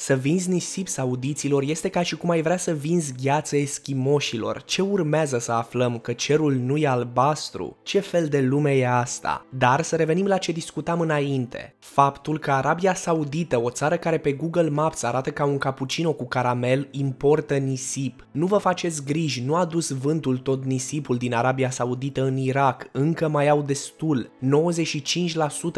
Să vinzi nisip saudiților este ca și cum ai vrea să vinzi gheață eschimoșilor. Ce urmează să aflăm că cerul nu e albastru? Ce fel de lume e asta? Dar să revenim la ce discutam înainte. Faptul că Arabia Saudită, o țară care pe Google Maps arată ca un cappuccino cu caramel, importă nisip. Nu vă faceți griji, nu a dus vântul tot nisipul din Arabia Saudită în Irak, încă mai au destul.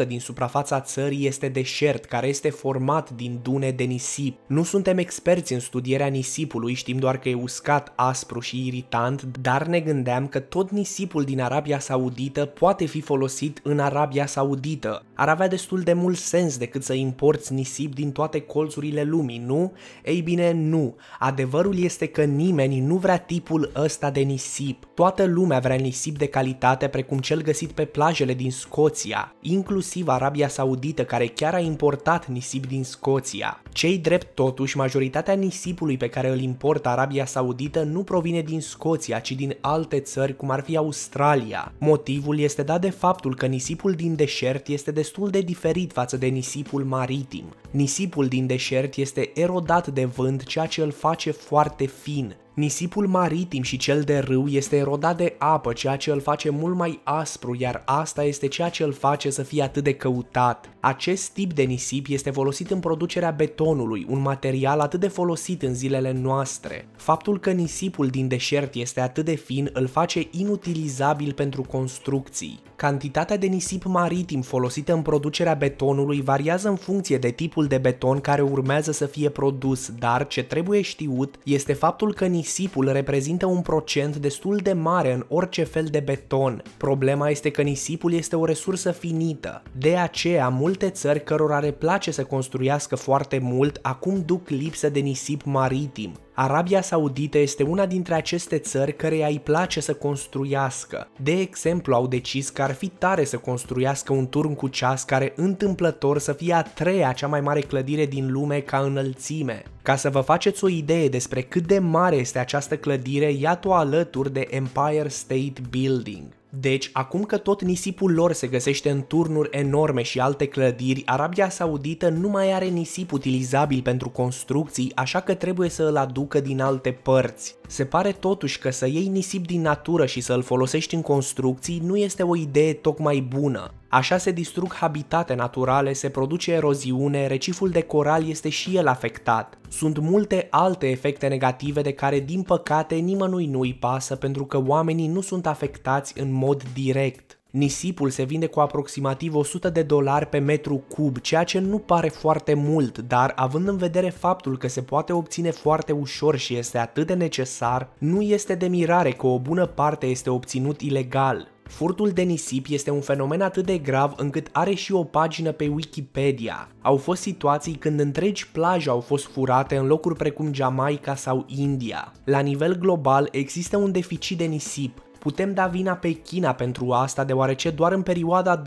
95% din suprafața țării este deșert, care este format din dune de nisip nisip. Nu suntem experți în studierea nisipului, știm doar că e uscat, aspru și irritant, dar ne gândeam că tot nisipul din Arabia Saudită poate fi folosit în Arabia Saudită. Ar avea destul de mult sens decât să importi nisip din toate colțurile lumii, nu? Ei bine, nu. Adevărul este că nimeni nu vrea tipul ăsta de nisip. Toată lumea vrea nisip de calitate precum cel găsit pe plajele din Scoția, inclusiv Arabia Saudită care chiar a importat nisip din Scoția. Cei drept totuși, majoritatea nisipului pe care îl importă Arabia Saudită nu provine din Scoția, ci din alte țări, cum ar fi Australia. Motivul este dat de faptul că nisipul din deșert este destul de diferit față de nisipul maritim. Nisipul din deșert este erodat de vânt, ceea ce îl face foarte fin, Nisipul maritim și cel de râu este erodat de apă, ceea ce îl face mult mai aspru, iar asta este ceea ce îl face să fie atât de căutat. Acest tip de nisip este folosit în producerea betonului, un material atât de folosit în zilele noastre. Faptul că nisipul din deșert este atât de fin îl face inutilizabil pentru construcții. Cantitatea de nisip maritim folosită în producerea betonului variază în funcție de tipul de beton care urmează să fie produs, dar ce trebuie știut este faptul că nisipul reprezintă un procent destul de mare în orice fel de beton. Problema este că nisipul este o resursă finită. De aceea, multe țări cărora le place să construiască foarte mult acum duc lipsă de nisip maritim. Arabia Saudită este una dintre aceste țări care îi place să construiască. De exemplu, au decis că ar fi tare să construiască un turn cu ceas care întâmplător să fie a treia cea mai mare clădire din lume ca înălțime. Ca să vă faceți o idee despre cât de mare este această clădire, iată-o alături de Empire State Building. Deci, acum că tot nisipul lor se găsește în turnuri enorme și alte clădiri, Arabia Saudită nu mai are nisip utilizabil pentru construcții, așa că trebuie să îl aducă din alte părți. Se pare totuși că să iei nisip din natură și să-l folosești în construcții nu este o idee tocmai bună. Așa se distrug habitate naturale, se produce eroziune, reciful de coral este și el afectat. Sunt multe alte efecte negative de care, din păcate, nimănui nu-i pasă pentru că oamenii nu sunt afectați în mod direct. Nisipul se vinde cu aproximativ 100 de dolari pe metru cub, ceea ce nu pare foarte mult, dar având în vedere faptul că se poate obține foarte ușor și este atât de necesar, nu este de mirare că o bună parte este obținut ilegal. Furtul de nisip este un fenomen atât de grav încât are și o pagină pe Wikipedia. Au fost situații când întregi plaje au fost furate în locuri precum Jamaica sau India. La nivel global există un deficit de nisip, Putem da vina pe China pentru asta, deoarece doar în perioada 2011-2013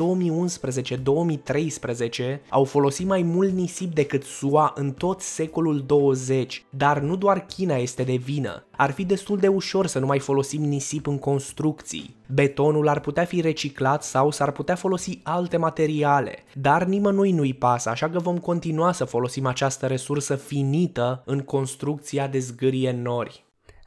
au folosit mai mult nisip decât SUA în tot secolul 20, dar nu doar China este de vină. Ar fi destul de ușor să nu mai folosim nisip în construcții. Betonul ar putea fi reciclat sau s-ar putea folosi alte materiale, dar nimănui nu-i pasă, așa că vom continua să folosim această resursă finită în construcția de zgârie nori.